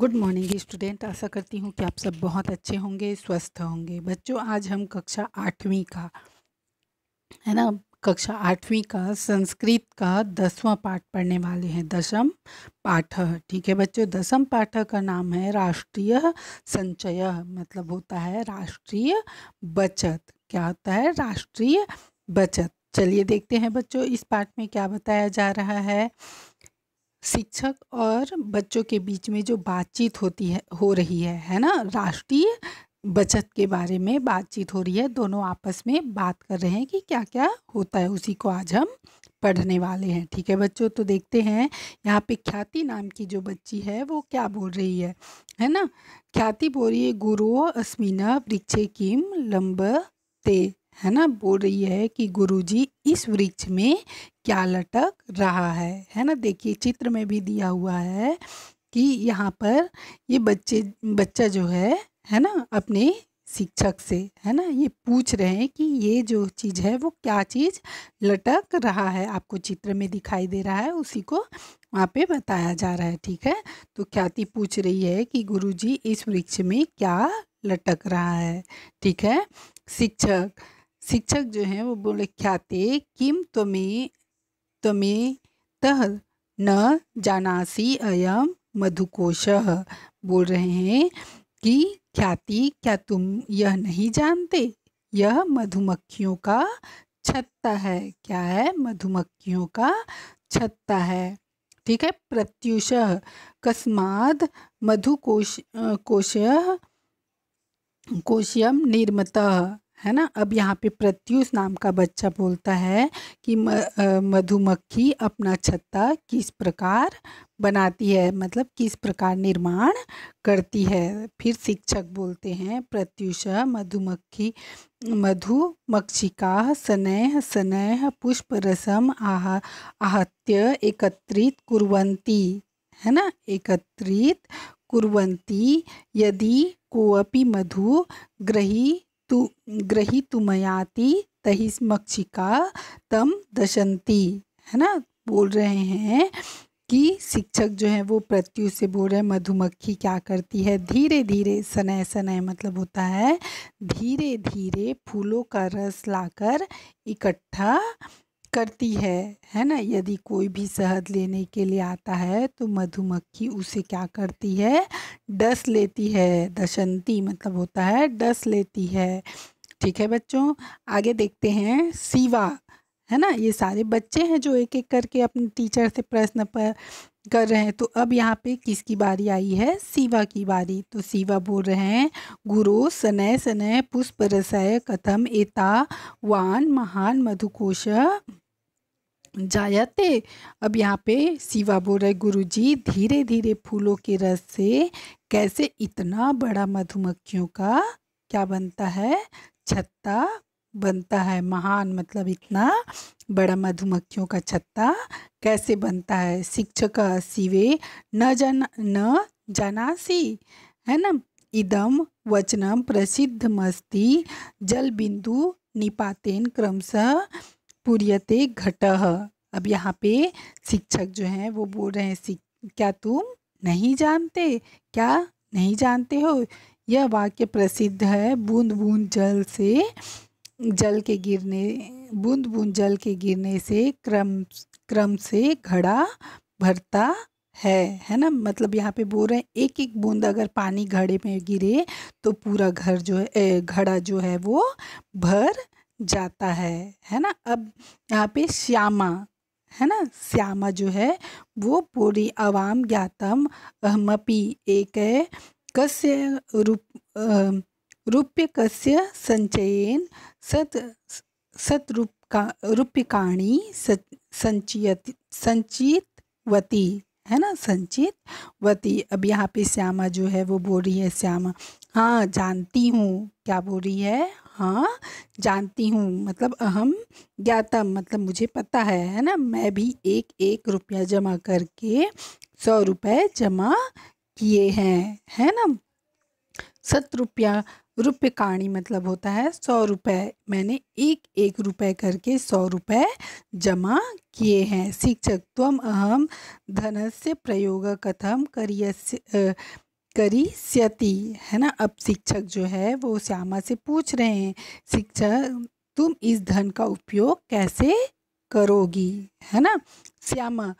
Good morning student आशा करती हूँ कि आप सब बहुत अच्छे होंगे स्वस्थ होंगे बच्चों आज हम कक्षा आठवीं का है ना कक्षा आठवीं का संस्कृत का दसवां पाठ पढ़ने वाले हैं दशम पाठ ठीक है बच्चों दसम पाठ का नाम है राष्ट्रीय संचय मतलब होता है राष्ट्रीय बचत क्या होता है राष्ट्रीय बचत चलिए देखते हैं बच्चों इस पाठ में क्या बताया जा रहा है शिक्षक और बच्चों के बीच में जो बातचीत होती है हो रही है है ना राष्ट्रीय बचत के बारे में बातचीत हो रही है दोनों आपस में बात कर रहे हैं कि क्या क्या होता है उसी को आज हम पढ़ने वाले हैं ठीक है बच्चों तो देखते हैं यहाँ पे ख्याति नाम की जो बच्ची है वो क्या बोल रही है है ना ख्याति बोल रही है गुरु अस्मिना वृक्षे किम लंब ते है ना बोल रही है कि गुरुजी इस वृक्ष में क्या लटक रहा है है ना देखिए चित्र में भी दिया हुआ है कि यहाँ पर ये बच्चे बच्चा जो है है ना अपने शिक्षक से है ना ये पूछ रहे हैं कि ये जो चीज़ है वो क्या चीज़ लटक रहा है आपको चित्र में दिखाई दे रहा है उसी को वहाँ पे बताया जा रहा है ठीक है तो ख्याति पूछ रही है कि गुरुजी इस वृक्ष में क्या लटक रहा है ठीक है शिक्षक शिक्षक जो हैं वो बोले ख्याते किम तुम्हें तुम्हें तह न जानासी अयम मधुकोश बोल रहे हैं कि ख्याति क्या तुम यह नहीं जानते यह मधुमक्खियों का छत्ता है क्या है मधुमक्खियों का छत्ता है ठीक है प्रत्युष कस्माद मधुकोश कोश कोशियम निर्मता है ना अब यहाँ पे प्रत्युष नाम का बच्चा बोलता है कि मधुमक्खी अपना छत्ता किस प्रकार बनाती है मतलब किस प्रकार निर्माण करती है फिर शिक्षक बोलते हैं प्रत्युष मधुमक्खी मधुमक्षिका स्नेह स्नेह पुष्प रसम आह आहत्य एकत्रित कुर्वन्ति है ना एकत्रित कुर्वन्ति यदि कोऽपि मधु ग्रही तु ग्रहीतु मयाति तही मक्षिका तम दशंती है ना बोल रहे हैं कि शिक्षक जो है वो प्रत्यु से बोल रहे हैं मधुमक्खी क्या करती है धीरे धीरे सनय सनय मतलब होता है धीरे धीरे फूलों का रस लाकर इकट्ठा करती है है ना यदि कोई भी शहद लेने के लिए आता है तो मधुमक्खी उसे क्या करती है डस लेती है दशंती मतलब होता है डस लेती है ठीक है बच्चों आगे देखते हैं सिवा है ना ये सारे बच्चे हैं जो एक एक करके अपने टीचर से प्रश्न पर कर रहे हैं तो अब यहाँ पे किसकी बारी आई है सिवा की बारी तो सिवा बोल रहे हैं गुरु सनय सनय पुष्प रसय कथम एता वान महान मधुकोश जायते अब यहाँ पे शिवा रहे गुरु जी धीरे धीरे फूलों के रस से कैसे इतना बड़ा मधुमक्खियों का क्या बनता है छत्ता बनता है महान मतलब इतना बड़ा मधुमक्खियों का छत्ता कैसे बनता है शिक्षक शिवे न जन न जनासी है ना इदम वचनम प्रसिद्ध मस्ती जल बिंदु निपातेन क्रमशः पूर्यते घट अब यहाँ पे शिक्षक जो हैं वो बोल रहे हैं क्या तुम नहीं जानते क्या नहीं जानते हो यह वाक्य प्रसिद्ध है बूंद बूंद जल से जल के गिरने बूंद बूंद जल के गिरने से क्रम क्रम से घड़ा भरता है है ना मतलब यहाँ पे बोल रहे हैं एक एक बूंद अगर पानी घड़े में गिरे तो पूरा घर जो है घड़ा जो है वो भर जाता है है ना अब यहाँ पे श्यामा है ना श्यामा जो है वो पूरी आवाम ज्ञातम अहमपी एक है कस्य रूप रूप्य कस्य संचयन सत सत रूप का रूप्यकाणी संचित वती है ना संचित वती अब यहाँ पे श्यामा जो है वो बोल रही है श्यामा हाँ जानती हूँ क्या बोल रही है हाँ जानती हूँ मतलब अहम ज्ञातम मतलब मुझे पता है है ना मैं भी एक एक रुपया जमा करके सौ रुपये जमा किए हैं है ना सत रुपया रुपये काणी मतलब होता है सौ रुपये मैंने एक एक रुपये करके सौ रुपये जमा किए हैं शिक्षक तम अहम धनस्य प्रयोग कथम करियस्य करी सती है ना अब शिक्षक जो है वो श्यामा से पूछ रहे हैं शिक्षक तुम इस धन का उपयोग कैसे करोगी है ना श्यामा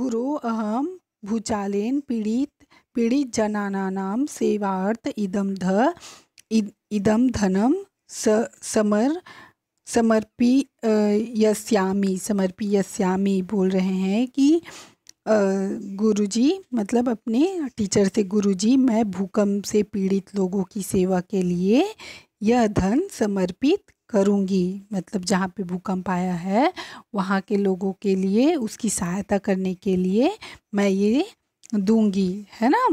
गुरु अहम भूचालेन पीड़ित पीड़ित नाम सेवार्थ इदम ध इदम धनम स समर समर्पी यस्यामी समर्पी यस्यामी बोल रहे हैं कि गुरुजी मतलब अपने टीचर से गुरुजी मैं भूकंप से पीड़ित लोगों की सेवा के लिए यह धन समर्पित करूंगी मतलब जहाँ पे भूकंप आया है वहाँ के लोगों के लिए उसकी सहायता करने के लिए मैं ये दूंगी है ना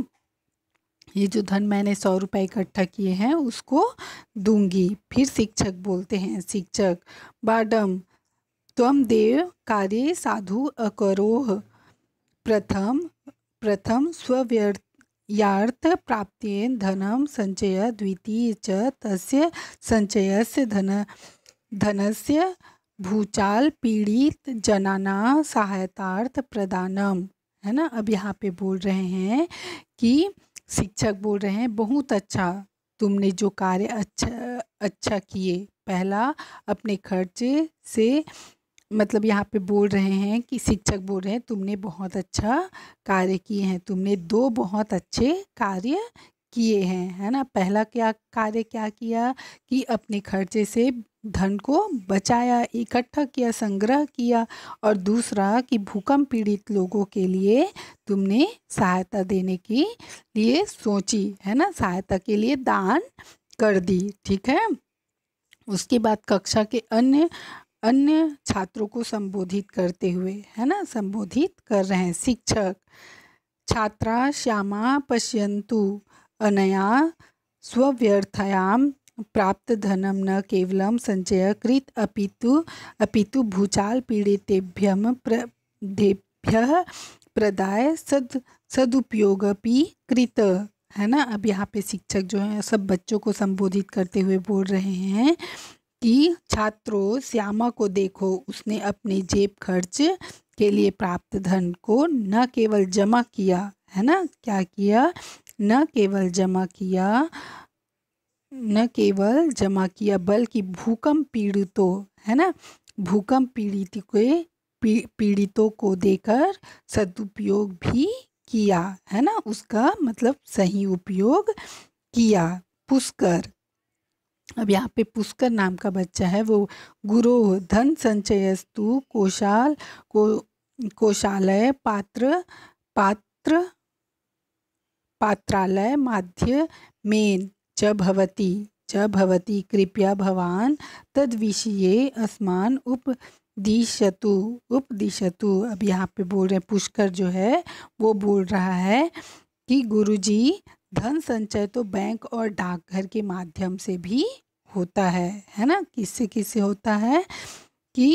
ये जो धन मैंने सौ रुपये इकट्ठा किए हैं उसको दूंगी फिर शिक्षक बोलते हैं शिक्षक बाडम त्वम देव कार्य साधु अकरोह प्रथम प्रथम स्व्यर्थ प्राप्त धन संचय द्वितीय च तस्य से धन धनस्य भूचाल पीड़ित जनाना सहायतार्थ प्रदानम है ना अब यहाँ पे बोल रहे हैं कि शिक्षक बोल रहे हैं बहुत अच्छा तुमने जो कार्य अच्छा अच्छा किए पहला अपने खर्चे से मतलब यहाँ पे बोल रहे हैं कि शिक्षक बोल रहे हैं तुमने बहुत अच्छा कार्य किए हैं तुमने दो बहुत अच्छे कार्य किए हैं है ना पहला क्या कार्य क्या किया कि अपने खर्चे से धन को बचाया इकट्ठा किया संग्रह किया और दूसरा कि भूकंप पीड़ित लोगों के लिए तुमने सहायता देने के लिए सोची है ना सहायता के लिए दान कर दी ठीक है उसके बाद कक्षा के अन्य अन्य छात्रों को संबोधित करते हुए है ना संबोधित कर रहे हैं शिक्षक छात्रा श्यामा पश्यंतु अनया स्व्यर्थयाम प्राप्त धनम न केवल कृत अपितु अपितु भूचाल पीड़ितभ्य प्रदेभ्य प्रदाय सद सदुपयोगपि कृत है ना अब यहाँ पे शिक्षक जो है सब बच्चों को संबोधित करते हुए बोल रहे हैं कि छात्रों श्यामा को देखो उसने अपने जेब खर्च के लिए प्राप्त धन को न केवल जमा किया है ना क्या किया न केवल जमा किया न केवल जमा किया बल्कि भूकंप पीड़ितों है ना भूकंप पीड़ित के पीड़ितों को देकर सदुपयोग भी किया है ना उसका मतलब सही उपयोग किया पुष्कर अब यहाँ पे पुष्कर नाम का बच्चा है वो गुरु धन संचयस्तु कोशाल को कोशालय पात्र पात्र पात्रालय माध्य मेन च भवती च भवती कृपया भवान तद विषय असमान उप दिशतु उपदिशतु अब यहाँ पे बोल रहे पुष्कर जो है वो बोल रहा है कि गुरुजी धन संचय तो बैंक और डाकघर के माध्यम से भी होता है है ना किससे किससे होता है कि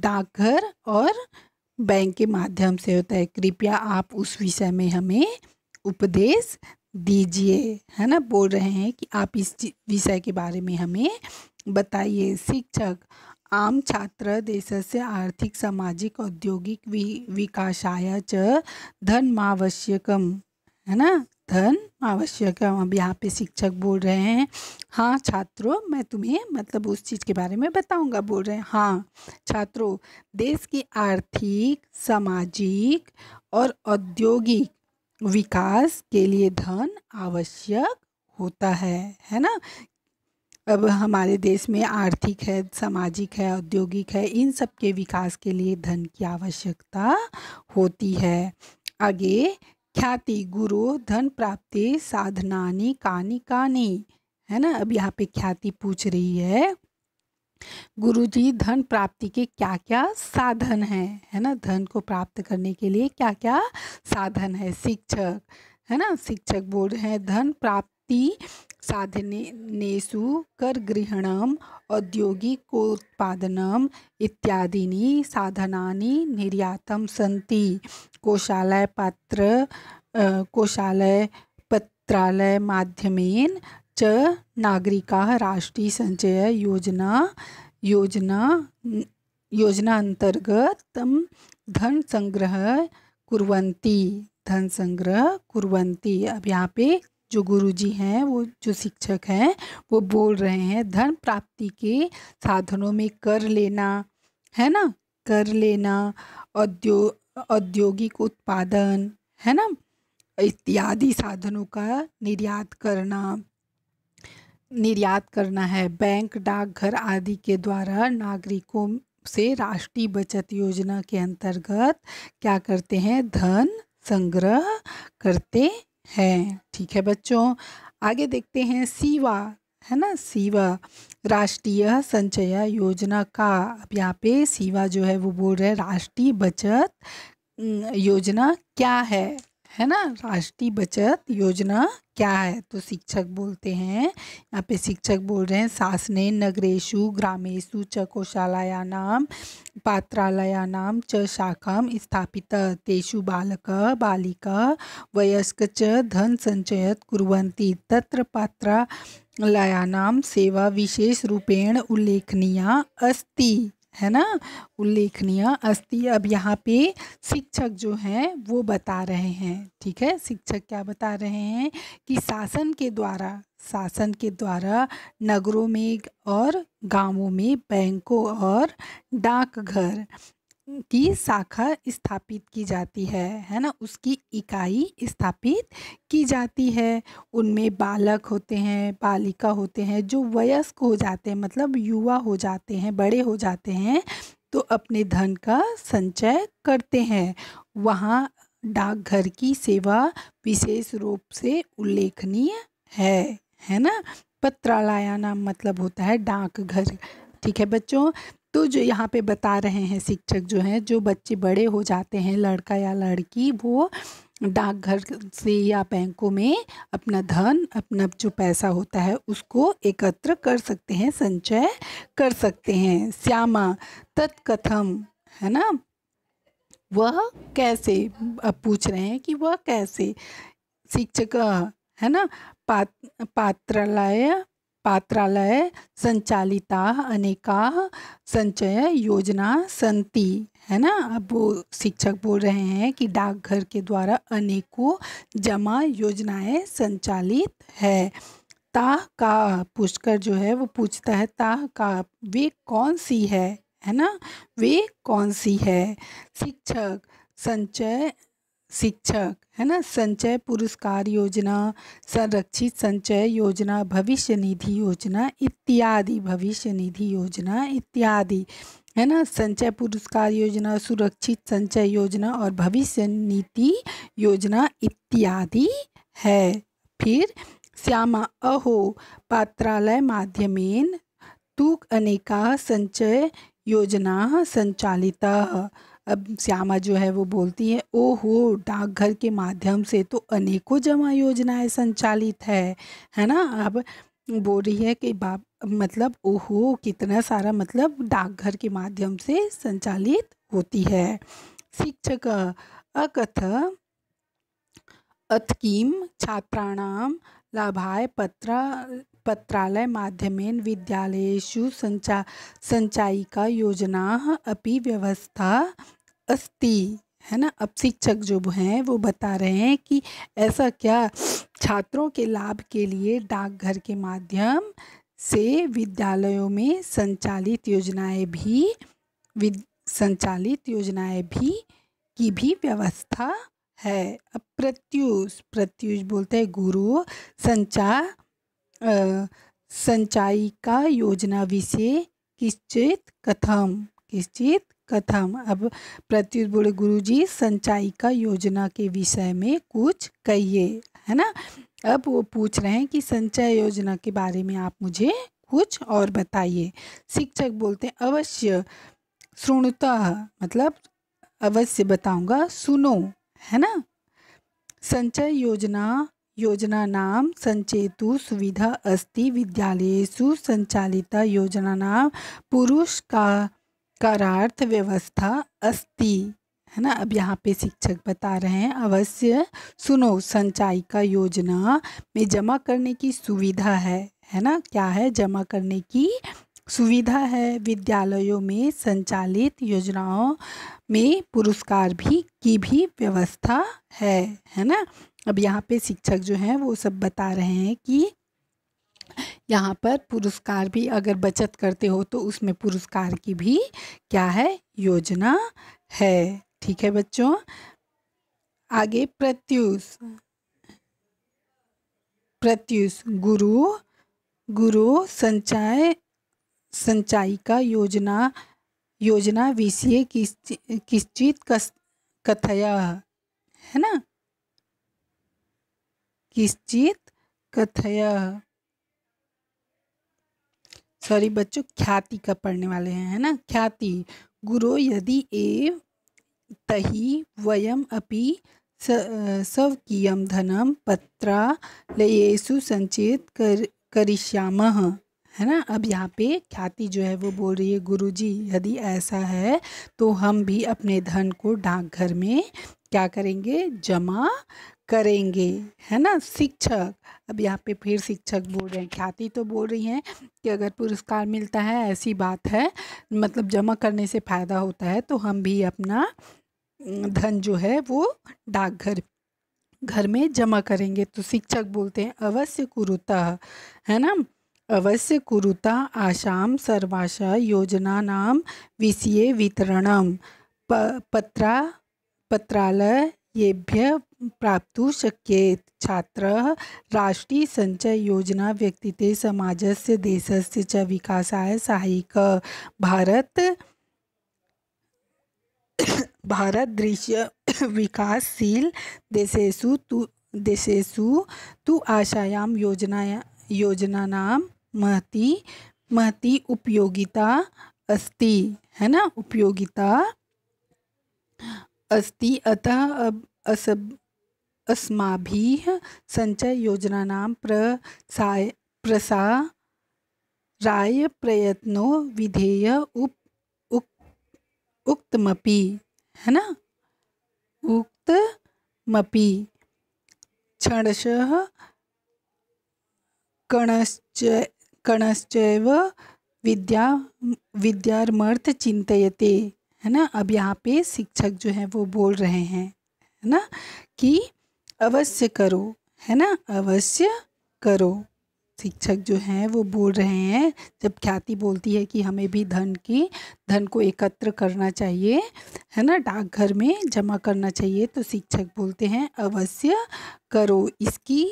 डाकघर और बैंक के माध्यम से होता है कृपया आप उस विषय में हमें उपदेश दीजिए है ना बोल रहे हैं कि आप इस विषय के बारे में हमें बताइए शिक्षक आम छात्र देश से आर्थिक सामाजिक औद्योगिक वि विकासाय च आवश्यकम है ना धन आवश्यक है अब यहाँ पे शिक्षक बोल रहे हैं हाँ छात्रों मैं तुम्हें मतलब उस चीज़ के बारे में बताऊंगा बोल रहे हैं हाँ छात्रों देश की आर्थिक सामाजिक और औद्योगिक विकास के लिए धन आवश्यक होता है है ना अब हमारे देश में आर्थिक है सामाजिक है औद्योगिक है इन सब के विकास के लिए धन की आवश्यकता होती है आगे ख्याति गुरु धन प्राप्ति साधनानी कानी कानी है ना अब यहाँ पे ख्याति पूछ रही है गुरु जी धन प्राप्ति के क्या क्या साधन हैं है ना धन को प्राप्त करने के लिए क्या क्या साधन है शिक्षक है ना शिक्षक बोर्ड है धन प्राप्ति साधनेषु करगृहणम् औद्योगिकोत्पादनम् इत्यादीनि साधनानि निर्यातं सन्ति कोशालयपात्र कोशालयपत्रालयमाध्यमेन च राष्ट्रीय संचय योजना योजना योजना अंतर्गत धन संग्रह धनसङ्ग्रहः धन संग्रह कुर्वन्ति अब यहाँ पे जो गुरुजी हैं वो जो शिक्षक हैं वो बोल रहे हैं धन प्राप्ति के साधनों में कर लेना है ना कर लेना औद्योग औद्योगिक उत्पादन है ना इत्यादि साधनों का निर्यात करना निर्यात करना है बैंक डाकघर आदि के द्वारा नागरिकों से राष्ट्रीय बचत योजना के अंतर्गत क्या करते हैं धन संग्रह करते है ठीक है बच्चों आगे देखते हैं सीवा है ना सीवा राष्ट्रीय संचय योजना का अब यहाँ पे सीवा जो है वो बोल रहे हैं राष्ट्रीय बचत योजना क्या है है ना राष्ट्रीय बचत योजना क्या है तो शिक्षक बोलते हैं यहाँ पे शिक्षक बोल रहे हैं शासने नगरेशु ग्रामेशु च पात्रालया नाम च शाखा स्थापित तेषु बालक बालिका वयस्क च धन संचयत कुरंती तत्र पात्रालयानाम सेवा विशेष रूपेण उल्लेखनीय अस्ति है ना उल्लेखनीय अस्थि अब यहाँ पे शिक्षक जो हैं वो बता रहे हैं ठीक है शिक्षक क्या बता रहे हैं कि शासन के द्वारा शासन के द्वारा नगरों में और गांवों में बैंकों और डाकघर की शाखा स्थापित की जाती है है ना उसकी इकाई स्थापित की जाती है उनमें बालक होते हैं बालिका होते हैं जो वयस्क हो जाते हैं मतलब युवा हो जाते हैं बड़े हो जाते हैं तो अपने धन का संचय करते हैं वहाँ डाकघर की सेवा विशेष रूप से उल्लेखनीय है है ना पत्रालायाना मतलब होता है डाकघर ठीक है बच्चों तो जो यहाँ पे बता रहे हैं शिक्षक जो हैं जो बच्चे बड़े हो जाते हैं लड़का या लड़की वो डाकघर से या बैंकों में अपना धन अपना जो पैसा होता है उसको एकत्र कर सकते हैं संचय कर सकते हैं श्यामा तत्कथम है ना वह कैसे अब पूछ रहे हैं कि वह कैसे शिक्षक है ना पात्र पात्रालय पात्रालय संचालिता अनेका संचय योजना संति है ना अब वो शिक्षक बोल रहे हैं कि डाकघर के द्वारा अनेकों जमा योजनाएं संचालित है ता का पुष्कर जो है वो पूछता है ता का वे कौन सी है है ना वे कौन सी है शिक्षक संचय शिक्षक है ना संचय पुरस्कार योजना संरक्षित संचय योजना भविष्य निधि योजना इत्यादि भविष्य निधि योजना इत्यादि है ना संचय पुरस्कार योजना सुरक्षित संचय योजना और भविष्य नीति योजना इत्यादि है फिर श्यामा अहो पात्रालय माध्यमेन तुक अनेका संचय योजना संचालिता अब श्यामा जो है वो बोलती है ओ हो डाकघर के माध्यम से तो अनेकों जमा योजनाएं संचालित है है ना अब बोल रही है कि बाप मतलब ओहो कितना सारा मतलब डाकघर के माध्यम से संचालित होती है शिक्षक अकथ अथकीम छात्राणाम लाभाय पत्र पत्रालय माध्यमेन विद्यालयेषु संचा संचायिका योजना अपि व्यवस्था अस्ति है ना अब शिक्षक जो हैं वो बता रहे हैं कि ऐसा क्या छात्रों के लाभ के लिए डाकघर के माध्यम से विद्यालयों में संचालित योजनाएं भी विद, संचालित योजनाएं भी की भी व्यवस्था है अब प्रत्युष प्रत्युष बोलते हैं गुरु संचा संचाई का योजना विषय किश्चित कथम किश्चित कथम अब प्रत्युत गुरु जी संचायिका योजना के विषय में कुछ कहिए है ना अब वो पूछ रहे हैं कि संचय योजना के बारे में आप मुझे कुछ और बताइए शिक्षक बोलते हैं अवश्य श्रोणुतः मतलब अवश्य बताऊंगा सुनो है ना संचय योजना योजना नाम संचेतु सुविधा अस्ति विद्यालयेषु संचालिता योजना नाम पुरुष का करार्थ व्यवस्था अस्ति है ना अब यहाँ पे शिक्षक बता रहे हैं अवश्य सुनो संचाई का योजना में जमा करने की सुविधा है है ना क्या है जमा करने की सुविधा है विद्यालयों में संचालित योजनाओं में पुरस्कार भी की भी व्यवस्था है है ना अब यहाँ पे शिक्षक जो हैं वो सब बता रहे हैं कि यहाँ पर पुरस्कार भी अगर बचत करते हो तो उसमें पुरस्कार की भी क्या है योजना है ठीक है बच्चों आगे प्रत्युष हाँ। प्रत्युष गुरु गुरु संचय का योजना योजना विषय किश्चित कस कथया है ना किश्चित कथया सॉरी बच्चों ख्याति का पढ़ने वाले हैं है ना ख्याति गुरु यदि ए तही वयम अपि कियम धनम पत्रा लयेसु संचेत कर करिष्यामः है ना अब यहाँ पे ख्याति जो है वो बोल रही है गुरुजी यदि ऐसा है तो हम भी अपने धन को डाकघर में क्या करेंगे जमा करेंगे है ना शिक्षक अब यहाँ पे फिर शिक्षक बोल रहे हैं ख्याति तो बोल रही हैं कि अगर पुरस्कार मिलता है ऐसी बात है मतलब जमा करने से फ़ायदा होता है तो हम भी अपना धन जो है वो डाकघर घर में जमा करेंगे तो शिक्षक बोलते हैं अवश्य कुरुता है ना अवश्य कुरुता आशाम सर्वाशा योजना नाम विषय वितरणम प पत्रा पत्रालयेभ्यः प्राप्तुं शक्येत छात्राः राष्ट्रियसञ्चययोजना व्यक्तिते समाजस्य देशस्य च विकासाय सहायक भारत दृश्य विकासशील देशेषु तु देशेषु तु आशायाम योजना नाम महती महती उपयोगिता अस्ति है ना उपयोगिता अस्ति अतः अब असब अस्मा भी संचय योजना नाम प्रसाय प्रसा राय प्रयत्नो विधेय उप उक, उक्तमपि है ना उक्तमपि क्षणशः कणश्च कणश्चैव विद्या विद्यार्मर्थ चिन्तयते है ना अब यहाँ पे शिक्षक जो है वो बोल रहे हैं है ना कि अवश्य करो है ना अवश्य करो शिक्षक जो हैं वो बोल रहे हैं जब ख्याति बोलती है कि हमें भी धन की धन को एकत्र करना चाहिए है ना डाकघर में जमा करना चाहिए तो शिक्षक बोलते हैं अवश्य करो इसकी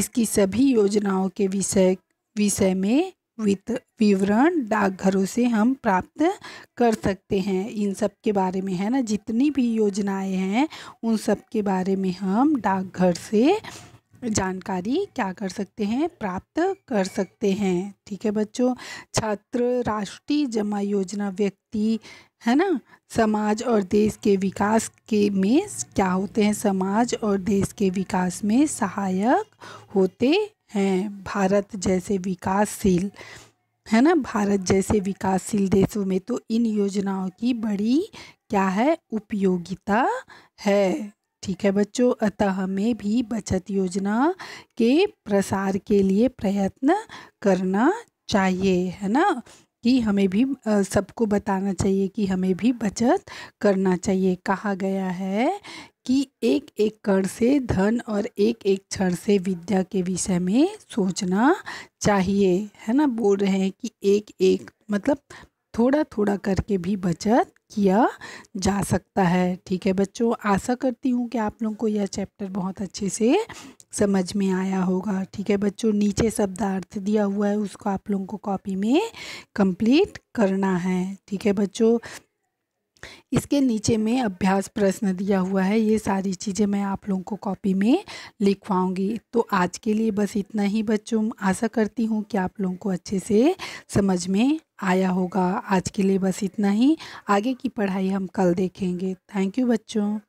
इसकी सभी योजनाओं के विषय विषय में विवरण डाकघरों से हम प्राप्त कर सकते हैं इन सब के बारे में है ना जितनी भी योजनाएं हैं उन सब के बारे में हम डाकघर से जानकारी क्या कर सकते हैं प्राप्त कर सकते हैं ठीक है बच्चों छात्र राष्ट्रीय जमा योजना व्यक्ति है ना समाज और देश के विकास के में क्या होते हैं समाज और देश के विकास में सहायक होते हैं भारत जैसे विकासशील है ना भारत जैसे विकासशील देशों में तो इन योजनाओं की बड़ी क्या है उपयोगिता है ठीक है बच्चों अतः हमें भी बचत योजना के प्रसार के लिए प्रयत्न करना चाहिए है ना कि हमें भी सबको बताना चाहिए कि हमें भी बचत करना चाहिए कहा गया है कि एक एक कण से धन और एक एक क्षण से विद्या के विषय में सोचना चाहिए है ना बोल रहे हैं कि एक एक मतलब थोड़ा थोड़ा करके भी बचत किया जा सकता है ठीक है बच्चों आशा करती हूँ कि आप लोगों को यह चैप्टर बहुत अच्छे से समझ में आया होगा ठीक है बच्चों नीचे शब्दार्थ दिया हुआ है उसको आप लोगों को कॉपी में कंप्लीट करना है ठीक है बच्चों इसके नीचे में अभ्यास प्रश्न दिया हुआ है ये सारी चीज़ें मैं आप लोगों को कॉपी में लिखवाऊंगी तो आज के लिए बस इतना ही बच्चों आशा करती हूँ कि आप लोगों को अच्छे से समझ में आया होगा आज के लिए बस इतना ही आगे की पढ़ाई हम कल देखेंगे थैंक यू बच्चों